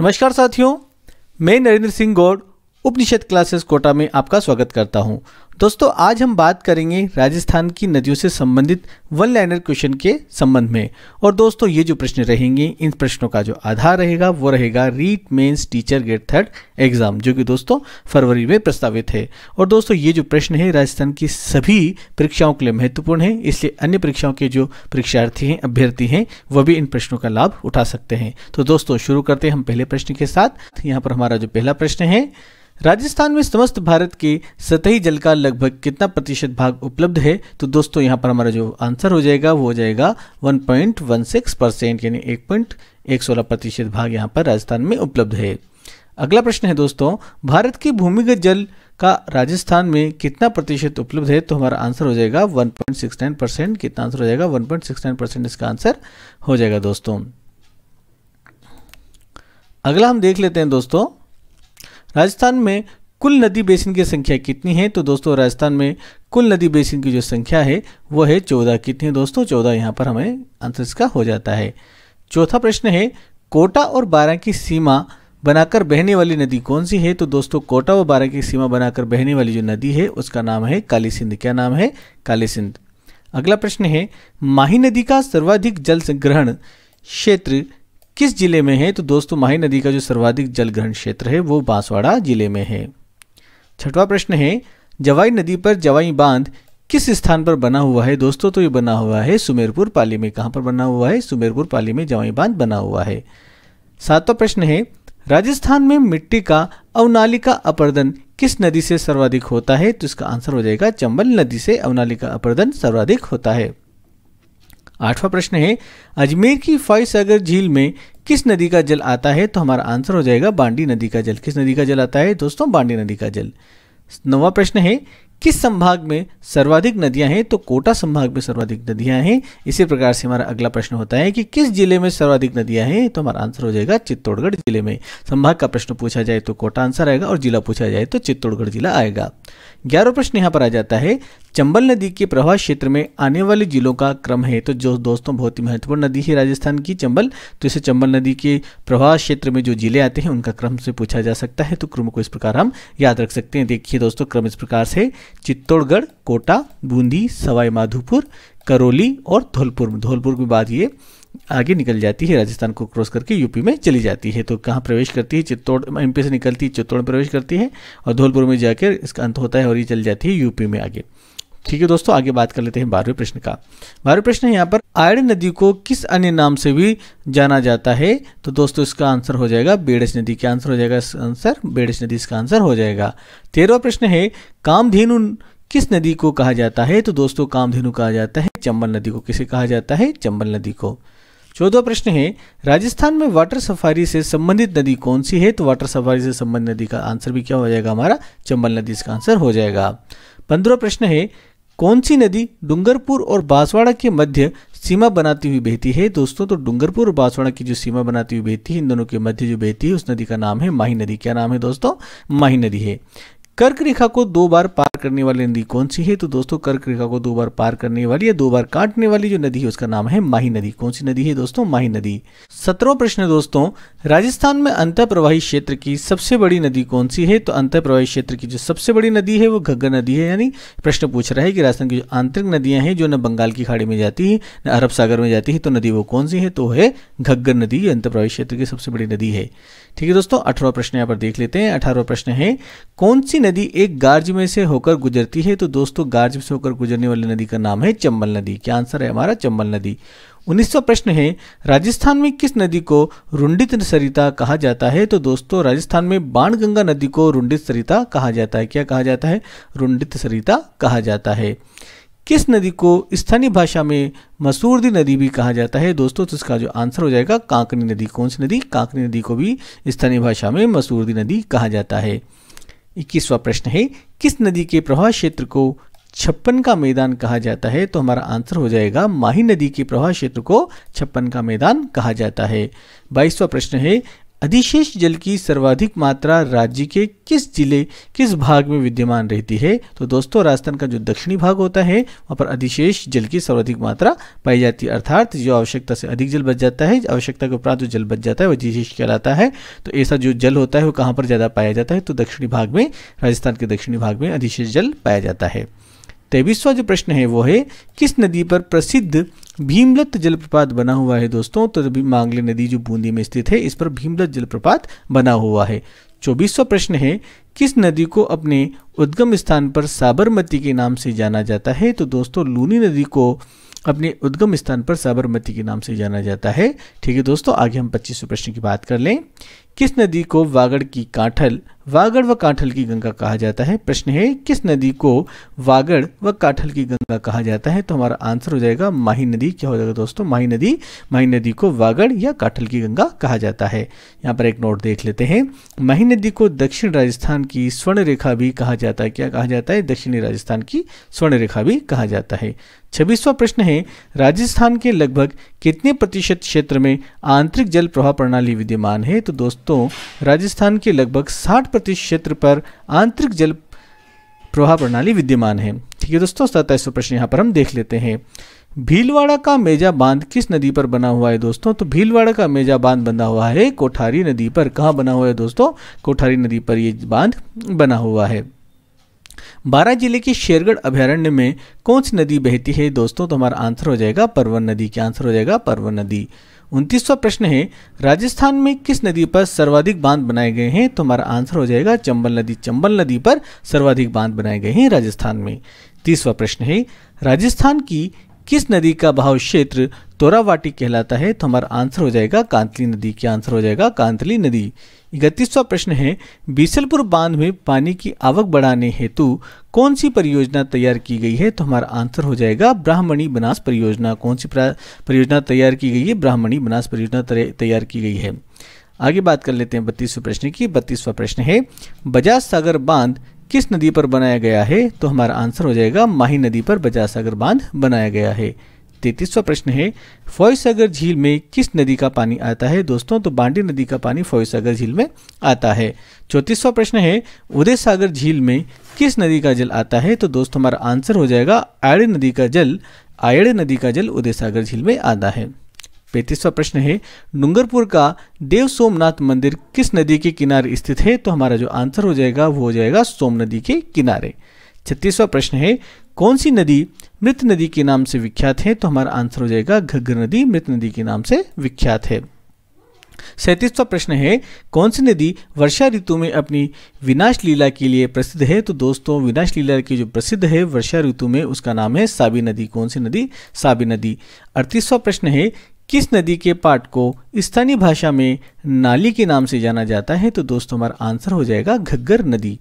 नमस्कार साथियों मैं नरेंद्र सिंह गौड़ उपनिषद क्लासेस कोटा में आपका स्वागत करता हूं दोस्तों आज हम बात करेंगे राजस्थान की नदियों से संबंधित वन लाइनर क्वेश्चन के संबंध में और दोस्तों ये जो प्रश्न रहेंगे इन प्रश्नों का जो आधार रहेगा वो रहेगा रीट मेंस टीचर गेट थर्ड एग्जाम जो कि दोस्तों फरवरी में प्रस्तावित है और दोस्तों ये जो प्रश्न है राजस्थान की सभी परीक्षाओं के लिए महत्वपूर्ण है इसलिए अन्य परीक्षाओं के जो परीक्षार्थी हैं अभ्यर्थी हैं वह भी इन प्रश्नों का लाभ उठा सकते हैं तो दोस्तों शुरू करते हैं हम पहले प्रश्न के साथ यहाँ पर हमारा जो पहला प्रश्न है राजस्थान में समस्त भारत के सतही जल का लगभग कितना प्रतिशत भाग उपलब्ध है तो दोस्तों यहाँ पर हमारा जो आंसर हो जाएगा वो हो जाएगा 1.16 परसेंट यानी एक पॉइंट एक सोलह प्रतिशत भाग यहाँ पर राजस्थान में उपलब्ध है अगला प्रश्न है दोस्तों भारत के भूमिगत जल का राजस्थान में कितना प्रतिशत उपलब्ध है तो हमारा आंसर हो जाएगा 1.69 परसेंट कितना आंसर हो जाएगा 1.69 परसेंट इसका आंसर हो जाएगा दोस्तों अगला हम देख लेते हैं दोस्तों राजस्थान में कुल नदी बेसिन की संख्या कितनी है तो दोस्तों राजस्थान में कुल नदी बेसिन की जो संख्या है वो है चौदह कितनी है दोस्तों चौदह यहाँ पर हमें आंसर इसका हो जाता है चौथा प्रश्न है कोटा और बारह की सीमा बनाकर बहने वाली नदी कौन सी है तो दोस्तों कोटा व बारह की सीमा बनाकर बहने वाली जो नदी है उसका नाम है काली सिंध क्या नाम है काली सिंध अगला प्रश्न है माही नदी का सर्वाधिक जल संग्रहण क्षेत्र किस जिले में है तो दोस्तों माही नदी का जो सर्वाधिक जल ग्रहण क्षेत्र है वो बांसवाड़ा जिले में है छठवा प्रश्न है जवाई नदी पर जवाई बांध किस स्थान पर बना हुआ है दोस्तों तो ये बना हुआ है सुमेरपुर पाली में कहां पर बना हुआ है सुमेरपुर पाली में जवाई बांध बना हुआ है सातवां प्रश्न है राजस्थान में मिट्टी का अवनाली का अपर्दन किस नदी से सर्वाधिक होता है तो इसका आंसर हो जाएगा चंबल नदी से अवनाली का अपर्दन सर्वाधिक होता है आठवां प्रश्न है अजमेर की फाइसागर झील में किस नदी का जल आता है तो हमारा आंसर हो जाएगा बांडी नदी का जल किस नदी का जल आता है दोस्तों बांडी नदी का जल नवा प्रश्न है किस संभाग में सर्वाधिक नदियां हैं तो कोटा संभाग में सर्वाधिक नदियां हैं इसी प्रकार से हमारा अगला प्रश्न होता है कि किस जिले में सर्वाधिक नदियां हैं तो हमारा आंसर हो जाएगा चित्तौड़गढ़ जिले में संभाग का प्रश्न पूछा जाए तो कोटा आंसर आएगा और जिला पूछा जाए तो चित्तौड़गढ़ जिला आएगा ग्यारह प्रश्न यहाँ पर आ जाता है चंबल नदी के प्रवाह क्षेत्र में आने वाले जिलों का क्रम है तो जो दोस्तों बहुत ही महत्वपूर्ण नदी है राजस्थान की चंबल तो इसे चंबल नदी के प्रवाह क्षेत्र में जो जिले आते हैं उनका क्रम से पूछा जा सकता है तो क्रम को इस प्रकार हम याद रख सकते हैं देखिए दोस्तों क्रम इस प्रकार से चित्तौड़गढ़ कोटा बूंदी सवाई माधोपुर करौली और धौलपुर धौलपुर के बाद ये आगे निकल जाती है राजस्थान को क्रॉस करके यूपी में चली जाती है तो कहाँ प्रवेश करती है चित्तौड़ एमपी से निकलती है चित्तौड़ में प्रवेश करती है और धौलपुर में जाकर इसका अंत होता है और ये चली जाती है यूपी में आगे ठीक है दोस्तों आगे बात कर लेते हैं बारहवें प्रश्न का बारहवें प्रश्न है यहाँ पर आयड नदी को किस अन्य नाम से भी जाना जाता है तो दोस्तों इसका आंसर हो जाएगा बेड़स नदी का आंसर हो जाएगा आंसर बेड़स नदी इसका आंसर हो जाएगा तेरहवा प्रश्न है कामधेनु किस नदी को कहा जाता है तो दोस्तों कामधेनु कहा जाता है चंबल नदी को किसे कहा जाता है चंबल नदी को चौदह प्रश्न है राजस्थान में वाटर सफारी से संबंधित नदी कौन सी है तो वाटर सफारी से संबंधित नदी का आंसर भी क्या हो जाएगा हमारा चंबल नदी इसका आंसर हो जाएगा पंद्रह प्रश्न है कौन सी नदी डूंगरपुर और बांसवाड़ा के मध्य सीमा बनाती हुई बहती है दोस्तों तो डूंगरपुर और बांसवाड़ा की जो सीमा बनाती हुई बहती है इन दोनों के मध्य जो बहती है उस नदी का नाम है माही नदी क्या नाम है दोस्तों माही नदी है कर्क रेखा को दो बार पार करने वाली नदी कौन सी है तो दोस्तों कर्क रेखा को दो बार पार करने वाली या दो बार काटने वाली जो नदी है उसका नाम है माही नदी कौन सी नदी है दोस्तों माही नदी सत्रह प्रश्न दोस्तों राजस्थान में अंतर प्रवाही क्षेत्र की सबसे बड़ी नदी कौन सी है तो अंतर प्रवाही क्षेत्र की जो सबसे बड़ी नदी है वो घग्गर नदी है यानी प्रश्न पूछ रहा है कि राजस्थान की जो आंतरिक नदियां हैं जो न बंगाल की खाड़ी में जाती है न अरब सागर में जाती है तो नदी वो कौन सी है तो है घग्गर नदी ये अंतर्प्रवाही क्षेत्र की सबसे बड़ी नदी है ठीक है दोस्तों अठारह प्रश्न यहाँ पर देख लेते हैं अठारह प्रश्न है कौन सी नदी एक गार्ज में से होकर होकर गुजरती है तो दोस्तों गार्ज से होकर गुजरने वाली नदी का नाम है चंबल नदी क्या आंसर है हमारा चंबल नदी उन्नीसवा प्रश्न है राजस्थान में किस नदी को रुंडित सरिता कहा जाता है तो दोस्तों राजस्थान में बाणगंगा नदी को रुंडित सरिता कहा जाता है क्या कहा जाता है रुंडित सरिता कहा जाता है किस नदी को स्थानीय भाषा में मसूरदी नदी भी कहा जाता है दोस्तों तो इसका जो आंसर हो जाएगा कांकनी नदी कौन सी नदी कांकनी नदी को भी स्थानीय भाषा में मसूरदी नदी कहा जाता है इक्कीसवा प्रश्न है किस नदी के प्रवाह क्षेत्र को छप्पन का मैदान कहा जाता है तो हमारा आंसर हो जाएगा माही नदी के प्रवाह क्षेत्र को छप्पन का मैदान कहा जाता है बाईसवा प्रश्न है अधिशेष जल की सर्वाधिक मात्रा राज्य के किस जिले किस भाग में विद्यमान रहती है तो दोस्तों राजस्थान का जो दक्षिणी भाग होता है वहाँ पर अधिशेष जल की सर्वाधिक मात्रा पाई जाती है अर्थात जो आवश्यकता से अधिक जल बच जाता है आवश्यकता के उपरांत जो जल बच जाता है वह अधिशेष कहलाता है तो ऐसा जो जल होता है वो कहाँ पर ज़्यादा पाया जाता है तो दक्षिणी भाग में राजस्थान के दक्षिणी भाग में अधिशेष जल पाया जाता है तेईसवा जो प्रश्न है वो है किस नदी पर प्रसिद्ध भीमलत जलप्रपात बना हुआ है दोस्तों तो मांगले नदी जो बूंदी में स्थित है इस पर भीमलत जलप्रपात बना हुआ है चौबीसवा प्रश्न है किस नदी को अपने उद्गम स्थान पर साबरमती के नाम से जाना जाता है तो दोस्तों लूनी नदी को अपने उद्गम स्थान पर साबरमती के नाम से जाना जाता है ठीक है दोस्तों आगे हम पच्चीसवें प्रश्न की बात कर लें किस नदी को वागड़ की कांठल वागड़ व कांठल की गंगा कहा जाता है प्रश्न है किस नदी को वागड़ व कांठल की गंगा कहा जाता है तो हमारा आंसर हो जाएगा माही नदी क्या हो जाएगा दोस्तों माही नदी माही नदी को वागड़ या कांठल की गंगा कहा जाता है यहाँ पर एक नोट देख लेते हैं माही नदी को दक्षिण राजस्थान की स्वर्ण रेखा भी कहा जाता है क्या कहा जाता है दक्षिणी राजस्थान की स्वर्ण रेखा भी कहा जाता है छब्बीसवा प्रश्न है राजस्थान के लगभग कितने प्रतिशत क्षेत्र में आंतरिक जल प्रवाह प्रणाली विद्यमान है तो दोस्तों तो राजस्थान के लगभग 60 प्रतिशत क्षेत्र पर आंतरिक जल प्रवाह प्रणाली विद्यमान है ठीक है दोस्तों सताईसवा प्रश्न यहाँ पर हम देख लेते हैं भीलवाड़ा का मेजा बांध किस नदी पर बना हुआ है दोस्तों तो भीलवाड़ा का मेजा बांध बना हुआ है कोठारी नदी पर कहाँ बना हुआ है दोस्तों कोठारी नदी पर ये बांध बना हुआ है बारह जिले के शेरगढ़ अभ्यारण्य में कौन सी नदी बहती है दोस्तों तो हमारा आंसर हो जाएगा परवन नदी क्या आंसर हो जाएगा परवन नदी उनतीसवा प्रश्न है राजस्थान में किस नदी पर सर्वाधिक बांध बनाए गए हैं तो हमारा आंसर हो जाएगा चंबल नदी चंबल नदी पर सर्वाधिक बांध बनाए गए हैं राजस्थान में तीसवा प्रश्न है राजस्थान की किस नदी का बहाव क्षेत्र तोरावाटी कहलाता है तो हमारा आंसर हो जाएगा कांतली नदी क्या आंसर हो जाएगा कांतली नदी इकतीसवा प्रश्न है बीसलपुर बांध में पानी की आवक बढ़ाने हेतु कौन सी परियोजना तैयार की गई है तो हमारा आंसर हो जाएगा ब्राह्मणी बनास परियोजना कौन सी परियोजना तैयार की गई है ब्राह्मणी बनास परियोजना तैयार की गई है आगे बात कर लेते हैं बत्तीसवें प्रश्न की बत्तीसवा प्रश्न है बजाज सागर बांध किस नदी पर बनाया गया है तो हमारा आंसर हो जाएगा माही नदी पर बजासागर बांध बनाया गया है तैतीसवा प्रश्न है सागर झील में किस नदी का पानी आता है दोस्तों तो बांडी नदी का पानी सागर झील में आता है चौतीसवा प्रश्न है उदय सागर झील में किस नदी का जल आता है तो दोस्तों हमारा आंसर हो जाएगा आयड़ नदी का जल आयड़ नदी का जल उदय सागर झील में आता है पैंतीसवा प्रश्न है डूंगरपुर का देव सोमनाथ मंदिर किस नदी के किनारे स्थित है तो हमारा जो आंसर हो जाएगा वो हो जाएगा सोम नदी के किनारे छत्तीसवा प्रश्न है कौन सी नदी मृत नदी के नाम से विख्यात है तो हमारा आंसर हो जाएगा घग्गर नदी मृत नदी के नाम से विख्यात है सैंतीसवा प्रश्न है कौन सी नदी वर्षा ऋतु में अपनी विनाश लीला के लिए प्रसिद्ध है तो दोस्तों विनाश लीला की जो प्रसिद्ध है वर्षा ऋतु में उसका नाम है साबी नदी कौन सी नदी साबी नदी अड़तीसवा प्रश्न है किस नदी के पाट को स्थानीय भाषा में नाली के नाम से जाना जाता है तो दोस्तों हमारा आंसर हो जाएगा घग्गर नदी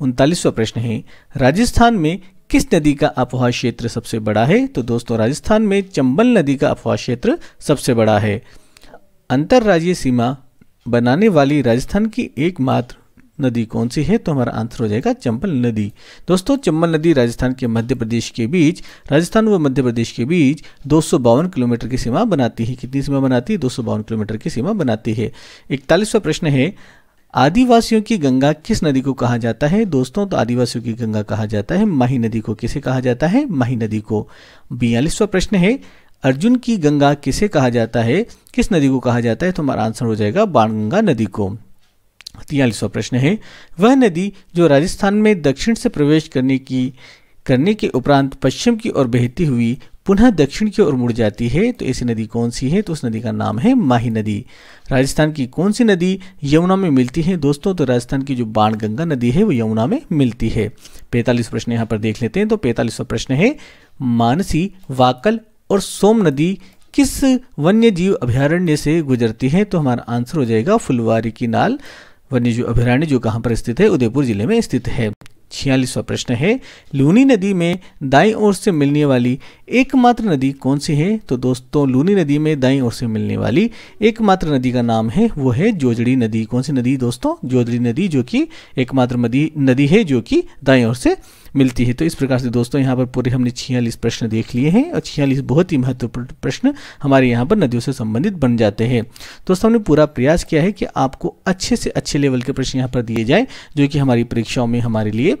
उनतालीसवा प्रश्न है राजस्थान में किस नदी का अपवाह क्षेत्र सबसे बड़ा है तो दोस्तों राजस्थान में चंबल नदी का अपवाह क्षेत्र सबसे बड़ा है अंतर्राज्यीय सीमा बनाने वाली राजस्थान की एकमात्र नदी कौन सी है तो हमारा आंसर हो जाएगा चंबल नदी दोस्तों चंबल नदी राजस्थान के मध्य प्रदेश के बीच राजस्थान व मध्य प्रदेश के बीच दो किलोमीटर की सीमा बनाती है कितनी सीमा बनाती है दो किलोमीटर की सीमा बनाती है इकतालीसवा प्रश्न है आदिवासियों की गंगा किस नदी को कहा जाता है दोस्तों तो आदिवासियों की गंगा कहा जाता है माही नदी को किसे कहा जाता है माही नदी को बयालीसवा प्रश्न है अर्जुन की गंगा किसे कहा जाता है किस नदी को कहा जाता है तो हमारा आंसर हो जाएगा बाणगंगा नदी को तियालीसवा प्रश्न है वह नदी जो राजस्थान में दक्षिण से प्रवेश करने की करने के उपरांत पश्चिम की ओर बहती हुई पुनः दक्षिण की ओर मुड़ जाती है तो ऐसी नदी कौन सी है तो उस नदी का नाम है माही नदी राजस्थान की कौन सी नदी यमुना में मिलती है दोस्तों तो राजस्थान की जो बाण गंगा नदी है वो यमुना में मिलती है पैंतालीस प्रश्न यहाँ पर देख लेते हैं तो पैंतालीसवा प्रश्न है मानसी वाकल और सोम नदी किस वन्य जीव अभ्यारण्य से गुजरती है तो हमारा आंसर हो जाएगा फुलवारी की नाल वन्यजीव अभ्यारण्य जो कहाँ पर स्थित है उदयपुर जिले में स्थित है छियालीसवा प्रश्न है लूनी नदी में दाई ओर से मिलने वाली एकमात्र नदी कौन सी है तो दोस्तों लूनी नदी में दाई ओर से मिलने वाली एकमात्र नदी का नाम है वो है जोजड़ी नदी कौन सी नदी दोस्तों जोजड़ी नदी जो कि एकमात्र नदी नदी है जो कि दाई ओर से मिलती है तो इस प्रकार से दोस्तों यहाँ पर पूरे हमने छियालीस प्रश्न देख लिए हैं और छियालीस बहुत ही महत्वपूर्ण प्रश्न हमारे यहाँ पर नदियों से संबंधित बन जाते हैं दोस्तों हमने पूरा प्रयास किया है कि आपको अच्छे से अच्छे लेवल के प्रश्न यहाँ पर दिए जाए जो कि हमारी परीक्षाओं में हमारे लिए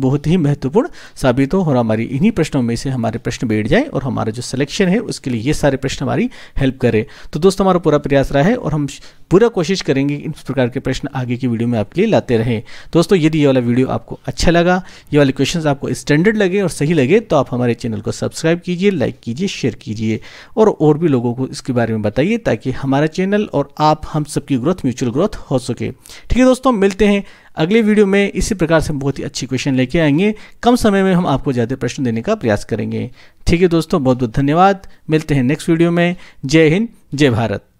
बहुत ही महत्वपूर्ण साबित हो और हमारी इन्हीं प्रश्नों में से हमारे प्रश्न बैठ जाए और हमारा जो सिलेक्शन है उसके लिए ये सारे प्रश्न हमारी हेल्प करें तो दोस्तों हमारा पूरा प्रयास रहा है और हम पूरा कोशिश करेंगे इस प्रकार के प्रश्न आगे की वीडियो में आपके लिए लाते रहें दोस्तों यदि ये वाला वीडियो आपको अच्छा लगा ये वाले क्वेश्चन आपको स्टैंडर्ड लगे और सही लगे तो आप हमारे चैनल को सब्सक्राइब कीजिए लाइक कीजिए शेयर कीजिए और और भी लोगों को इसके बारे में बताइए ताकि हमारा चैनल और आप हम सबकी ग्रोथ म्यूचुअल ग्रोथ हो सके ठीक है दोस्तों मिलते हैं अगले वीडियो में इसी प्रकार से बहुत ही अच्छी क्वेश्चन लेके आएंगे कम समय में हम आपको ज़्यादा प्रश्न देने का प्रयास करेंगे ठीक है दोस्तों बहुत बहुत धन्यवाद मिलते हैं नेक्स्ट वीडियो में जय हिंद जय भारत